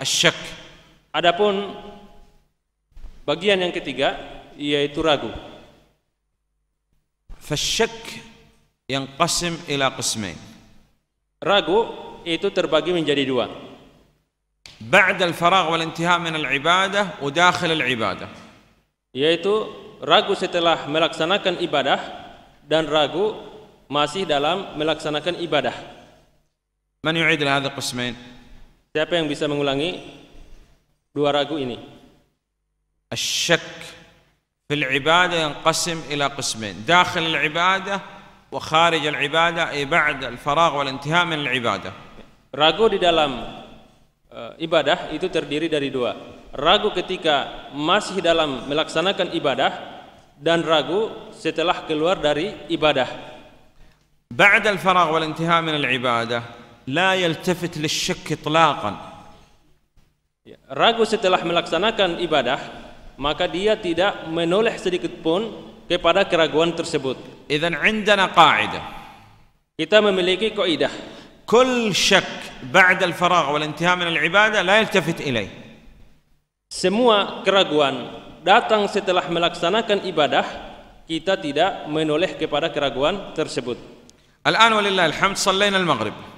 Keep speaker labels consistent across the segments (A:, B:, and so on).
A: asyak. Adapun bagian yang ketiga yaitu ragu. Fasyak yang qasim ila qismain. Ragu itu terbagi menjadi dua. al-farq wal بعد الفراغ والانتهاء من العبادة al-ibadah. yaitu ragu setelah melaksanakan ibadah dan ragu masih dalam melaksanakan ibadah. Man yu'id hadha qismain? Siapa yang bisa mengulangi dua ragu ini? Asyak fil ibadah yang qasim ila qismin. Dakhil al ibadah wa kharij al ibadah ibad al faragh wal intiha min al ibadah. Ragu di dalam uh, ibadah itu terdiri dari dua. Ragu ketika masih dalam melaksanakan ibadah dan ragu setelah keluar dari ibadah. faragh wal-intiha min al-ibadah. لا يلتفت للشك إطلاقا ragu setelah melaksanakan ibadah maka dia tidak menoleh sedikit pun kepada keraguan tersebut إذن عندنا قاعدة kita memiliki kaidah كل شك بعد الفراغ والانتهاء من العبادة لا يلتفت إليه semua keraguan datang setelah melaksanakan ibadah kita tidak menoleh kepada keraguan tersebut الآن ولله الحمد صلينا المغرب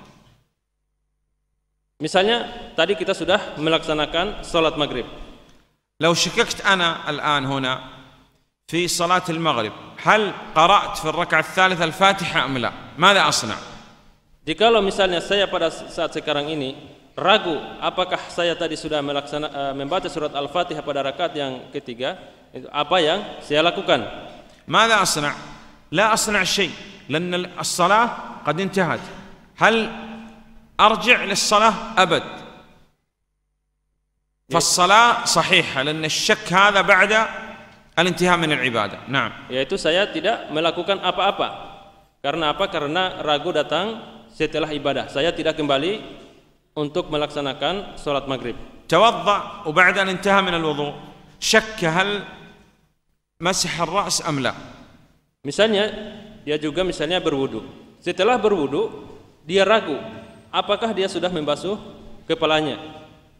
A: Misalnya tadi kita sudah melaksanakan salat maghrib. لو شككت أنا الآن هنا في صلاة المغرب هل قرأت في الركعة الثالثة الفاتحة أم لا ماذا أصنع Jikalau misalnya saya pada saat sekarang ini ragu apakah saya tadi sudah melaksana, eh, membaca surat Al-Fatihah pada rakaat yang ketiga, apa yang saya lakukan? ماذا أصنع؟ لا أصنع شيء لأن الصلاة قد انتهت. هل أرجع للصلاة أبد فالصلاة صحيحة لأن الشك هذا بعد الانتهاء من العبادة نعم yaitu saya tidak melakukan apa-apa karena apa karena ragu datang setelah ibadah saya tidak kembali untuk melaksanakan sholat maghrib توضأ وبعد أن انتهى من الوضوء شك هل مسح الرأس أم لا misalnya dia juga misalnya berwudu setelah berwudu dia ragu apakah dia sudah membasuh kepalanya?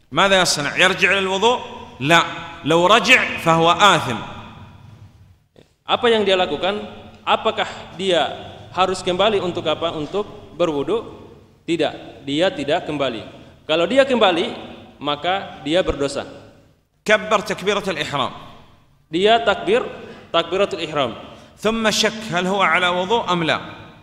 A: Mada ماذا al wudu. للوضوء؟ لا، لو رجع فهو آثم. Apa yang dia lakukan? Apakah dia harus kembali untuk apa? Untuk berwudu? Tidak, dia tidak kembali. Kalau dia kembali, maka dia berdosa. كبر تكبيرة ihram. Dia takbir takbiratul ihram. Thumma syak هل هو على وضوء أم لا.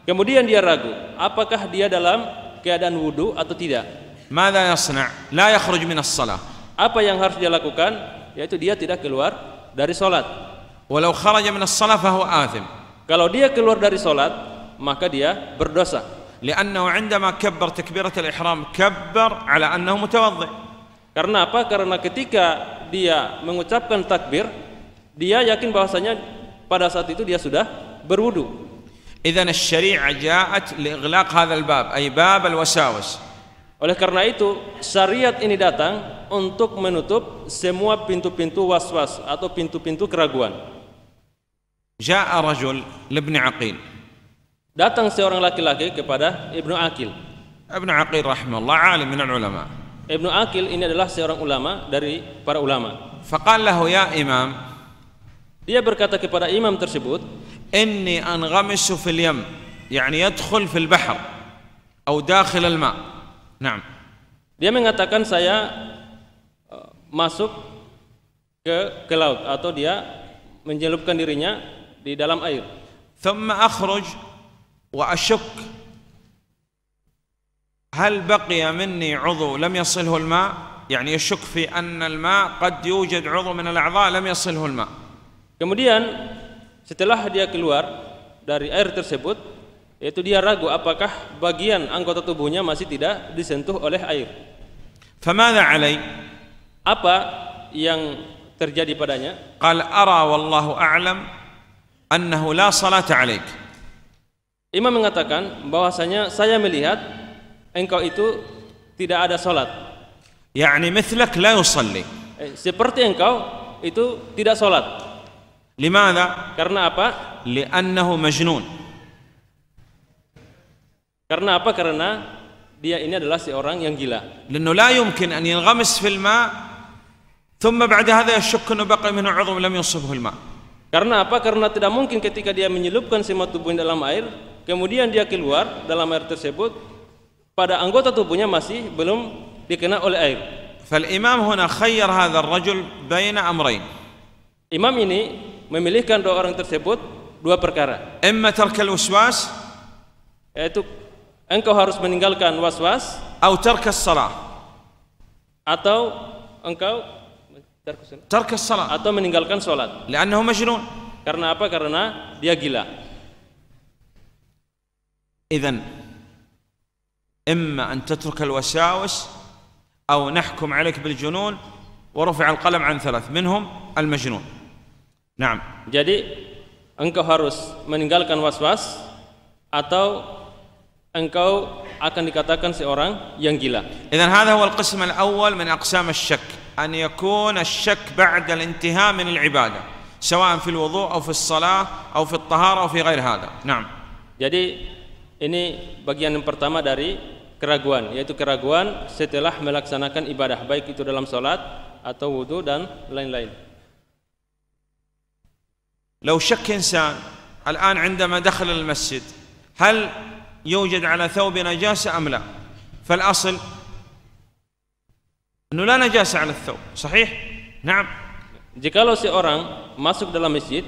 A: Kemudian dia ragu, apakah dia dalam keadaan wudhu atau tidak? Mada yasna' la yakhruj min as-salah. Apa yang harus dia lakukan? Yaitu dia tidak keluar dari salat. Walau kharaja min as-salah athim. Kalau dia keluar dari salat, maka dia berdosa. Karena apa? Karena ketika dia mengucapkan takbir, dia yakin bahwasanya pada saat itu dia sudah berwudu. إذا الشريعة جاءت لإغلاق هذا الباب أي باب الوساوس Oleh karena itu, syariat ini datang untuk menutup semua pintu-pintu was-was atau pintu-pintu keraguan. Ja'a rajul libni Aqil. Datang seorang laki-laki kepada Ibnu Aqil. Ibnu Aqil rahimahullah alim minal ulama. Ibnu Aqil ini adalah seorang ulama dari para ulama. Faqal lahu ya imam. Dia berkata kepada imam tersebut, إني أنغمس في اليم يعني يدخل في البحر أو داخل الماء نعم Dia mengatakan saya eh, masuk ke ke laut atau dia menjelupkan dirinya di dalam air. ثم أخرج وأشك هل بقي مني عضو لم يصله الماء يعني يشك في أن الماء قد يوجد عضو من الأعضاء لم يصله الماء. Kemudian Setelah dia keluar dari air tersebut, yaitu dia ragu apakah bagian anggota tubuhnya masih tidak disentuh oleh air. Famada alai? Apa yang terjadi padanya? Qal ara wallahu a'lam annahu la salata alaik. Imam mengatakan bahwasanya saya melihat engkau itu tidak ada salat. Yani mithlak la yusalli. Eh, seperti engkau itu tidak salat. Limadha? Karena apa? Li'annahu majnun. Karena apa? Karena dia ini adalah seorang yang gila. Lannu la yumkin an yanghamis fil ma' Karena apa? Karena tidak mungkin ketika dia menyelupkan semua tubuhnya dalam air, kemudian dia keluar dalam air tersebut, pada anggota tubuhnya masih belum dikena oleh air. فالإمام هنا خير هذا الرجل بين أمرين. Imam ini memilihkan dua orang tersebut dua perkara. Imma terkel waswas yaitu engkau harus meninggalkan waswas atau tarkas salah atau engkau tarkas salah atau meninggalkan salat. Lainnya majnun. Karena apa? Karena dia gila. Idzan إما أن تترك الوساوس أو نحكم عليك بالجنون ورفع القلم عن ثلاث منهم المجنون Nah, jadi engkau harus meninggalkan was-was atau engkau akan dikatakan seorang yang gila. Jadi ini bagian yang pertama dari keraguan yaitu keraguan setelah melaksanakan ibadah baik itu dalam salat atau wudhu dan lain-lain. لو شك إنسان الآن عندما دخل المسجد هل يوجد على ثوب نجاسة أم لا فالأصل أنه لا najasa على الثوب صحيح نعم jikalau seorang masuk dalam masjid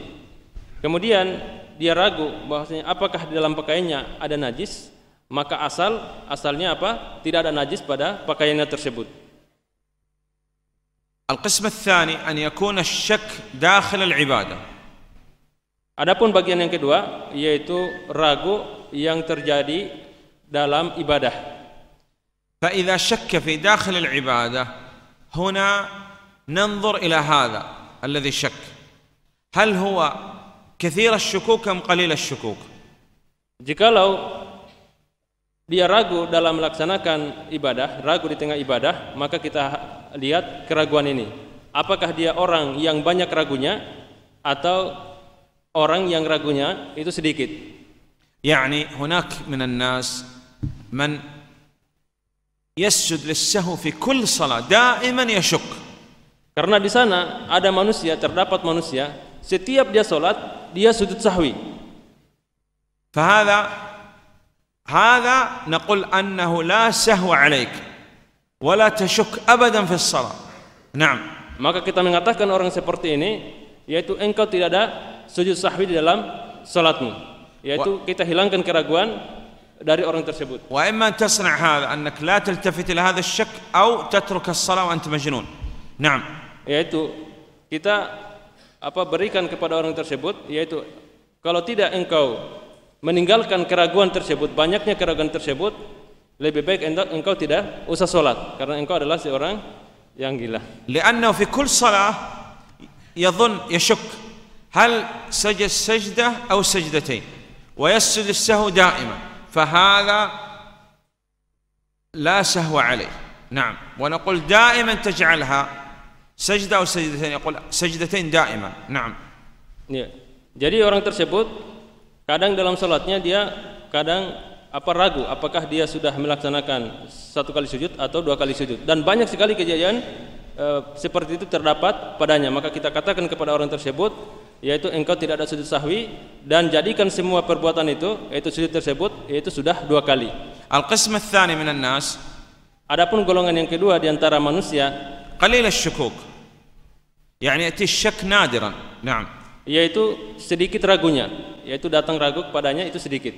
A: kemudian dia ragu bahwasanya apakah di dalam pakaiannya ada najis maka asal asalnya apa tidak ada najis pada pakaiannya tersebut القسم الثاني أن يكون الشك داخل العبادة Adapun bagian yang kedua yaitu ragu yang terjadi dalam ibadah. فإذا شك في داخل العبادة هنا ننظر إلى هذا الذي شك هل هو كثير الشكوك أم قليل الشكوك؟ Jikalau dia ragu dalam melaksanakan ibadah, ragu di tengah ibadah, maka kita lihat keraguan ini. Apakah dia orang yang banyak ragunya atau orang yang ragunya itu sedikit. يعني هناك من الناس من يسجد للسهو في كل صلاة دائما يشك. Karena di sana ada manusia, terdapat manusia, setiap dia sholat, dia sujud sahwi. فهذا هذا نقول أنه لا سهو عليك ولا تشك أبدا في الصلاة. نعم. Maka kita mengatakan orang seperti ini, yaitu engkau tidak ada sujud sahwi di dalam salatmu yaitu kita hilangkan keraguan dari orang tersebut wa imma tasna' hadha annak la taltafit ila hadha asyak aw tatruk as-salah wa anta majnun na'am yaitu kita apa berikan kepada orang tersebut yaitu kalau tidak engkau meninggalkan keraguan tersebut banyaknya keraguan tersebut lebih baik engkau tidak usah salat karena engkau adalah seorang yang gila. Lianna fi kull salah yadhun yashuk هل سجد سجدة أو سجدتين ويسجد السهو دائما فهذا لا سهو عليه نعم ونقول دائما تجعلها سجدة أو سجدتين يقول سجدتين دائما نعم ya. jadi orang tersebut kadang dalam sholatnya dia kadang apa ragu apakah dia sudah melaksanakan satu kali sujud atau dua kali sujud dan banyak sekali kejadian e, seperti itu terdapat padanya maka kita katakan kepada orang tersebut yaitu engkau tidak ada sujud sahwi dan jadikan semua perbuatan itu yaitu sujud tersebut yaitu sudah dua kali al-qism tsani minan nas adapun golongan yang kedua di antara manusia qalil asy-syukuk yani asy-syak nadiran na'am yaitu sedikit ragunya yaitu datang ragu kepadanya itu sedikit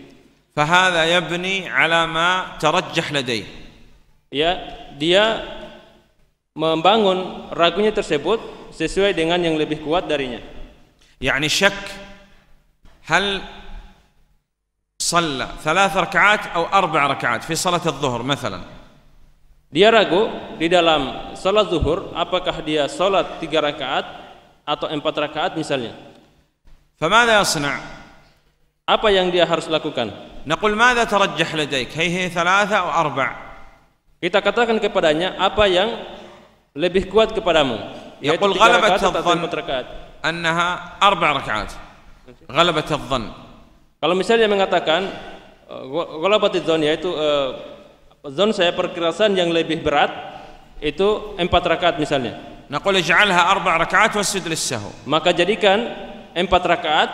A: فهذا يبني على ما ترجح لديه ya dia membangun ragunya tersebut sesuai dengan yang lebih kuat darinya. يعني syak hal صلى tiga rakaat atau empat rakaat. Di salat الظهر misalnya, Dia ragu di dalam salat zuhur apakah dia salat tiga rakaat atau empat rakaat misalnya. فماذا يصنع؟ Apa yang dia harus lakukan? نقول ماذا ترجح لديك؟ هي هي ثلاثة أو أربع. Kita katakan kepadanya apa yang lebih kuat kepadamu yaitu يقول rakaat. الظن أنها rakaat. ركعات غلبة الظن kalau misalnya mengatakan غلبة eh, الظن yaitu zon eh, saya perkirasan yang lebih berat itu empat rakaat misalnya نقول اجعلها rakaat ركعات واسجد maka jadikan empat rakaat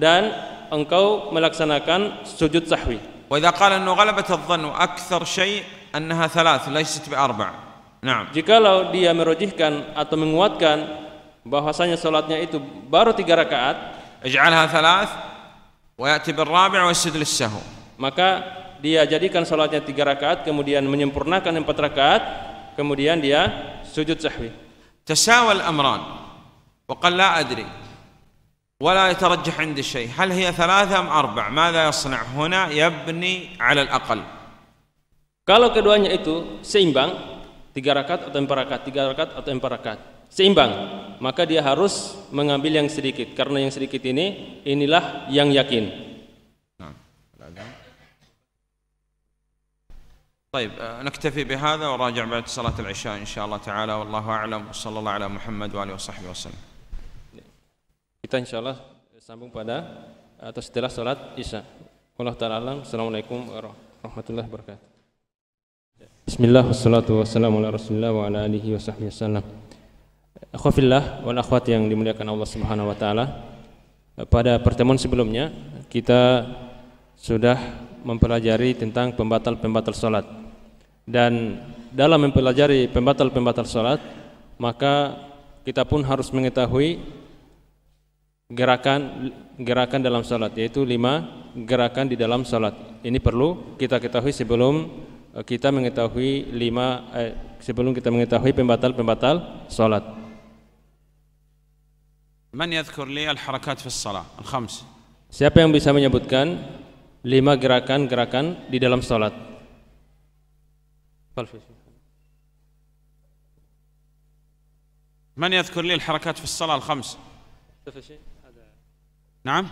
A: dan engkau melaksanakan sujud sahwi وإذا قال أنه غلبة الظن وأكثر شيء أنها ثلاث ليست بأربع Nah, jikalau dia merojihkan atau menguatkan bahwasanya salatnya itu baru tiga rakaat, ij'alha thalath wa ya'ti bil rabi' wa yasjud sahw. Maka dia jadikan salatnya tiga rakaat kemudian menyempurnakan empat rakaat kemudian dia sujud sahwi. Tasawal amran wa qal la adri ولا يترجح عند شيء هل هي ثلاثة أم أربع ماذا يصنع هنا يبني على الأقل kalau keduanya itu seimbang tiga rakaat atau empat rakaat, tiga rakaat atau empat rakaat, seimbang. Maka dia harus mengambil yang sedikit karena yang sedikit ini inilah yang yakin. Nah, طيب نكتفي بهذا وراجع بعد صلاة العشاء إن شاء الله تعالى والله أعلم وصلى الله على محمد وآله وصحبه وسلم kita insya Allah sambung pada atau setelah sholat isya. Allah Ta'ala Assalamualaikum warahmatullahi wabarakatuh. Bismillah, wassalatu wassalamu ala rasulillah wa ala alihi wa sahbihi wassalam Akhwafillah wal akhwat yang dimuliakan Allah subhanahu wa ta'ala Pada pertemuan sebelumnya kita sudah mempelajari tentang pembatal-pembatal sholat Dan dalam mempelajari pembatal-pembatal sholat Maka kita pun harus mengetahui gerakan gerakan dalam sholat Yaitu lima gerakan di dalam sholat Ini perlu kita ketahui sebelum kita mengetahui lima eh, sebelum kita mengetahui pembatal-pembatal salat. Man yadhkur li al-harakat fi as-salah al-khams? Siapa yang bisa menyebutkan lima gerakan-gerakan di dalam salat? من يذكر al-harakat fi الصلاة الخمس؟ نعم؟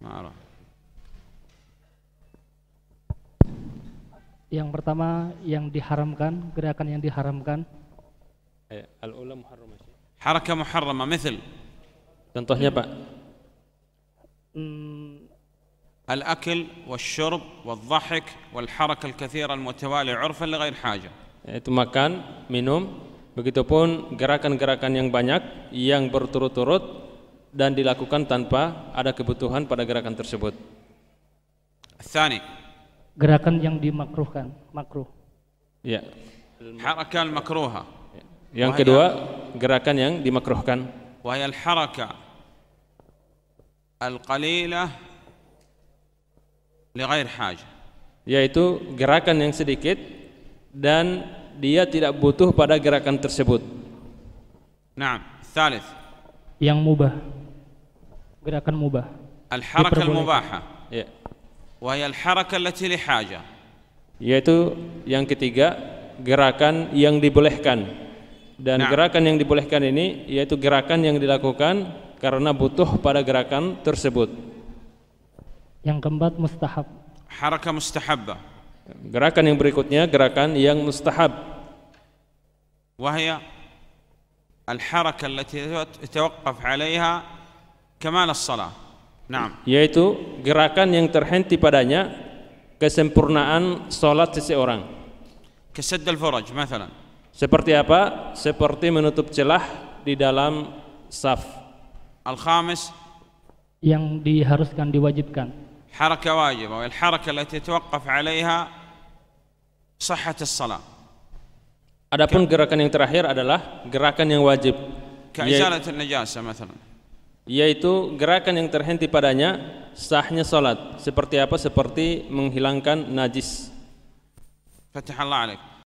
A: ما أعرف Yang pertama yang diharamkan, gerakan yang diharamkan. Eh, al-ula muharramah. Haraka muharramah, misal. Contohnya Pak. Hmm. الأكل والشرب والضحك والحركة الكثيرة المتوالية عرفا لغير حاجة. Itu makan, minum, begitupun gerakan-gerakan yang banyak yang berturut-turut dan dilakukan tanpa ada kebutuhan pada gerakan tersebut. الثاني gerakan yang dimakruhkan, makruh. Ya. Harakan makruha. Yang kedua, gerakan yang dimakruhkan. Wahai al-haraka al-qalilah li ghair hajah. Yaitu gerakan yang sedikit dan dia tidak butuh pada gerakan tersebut. Naam, thalith. Yang mubah. Gerakan mubah. Al-haraka al-mubaha. Ya. وهي الحركة التي لحاجة yaitu yang ketiga gerakan yang dibolehkan dan nah. gerakan yang dibolehkan ini yaitu gerakan yang dilakukan karena butuh pada gerakan tersebut yang keempat mustahab haraka mustahabba gerakan yang berikutnya gerakan yang mustahab wahya al-haraka allati tawaqqaf 'alayha kamal as-salah Nah. Yaitu gerakan yang terhenti padanya kesempurnaan solat seseorang. Kesad faraj misalnya. Seperti apa? Seperti menutup celah di dalam saf. Al-khamis. Yang diharuskan, diwajibkan. Haraka wajib, atau haraka التي تتوقف عليها صحة salat. Adapun gerakan yang terakhir adalah gerakan yang wajib. كإزالة النجاسة misalnya yaitu gerakan yang terhenti padanya sahnya salat seperti apa seperti menghilangkan najis Fatihullah alaikum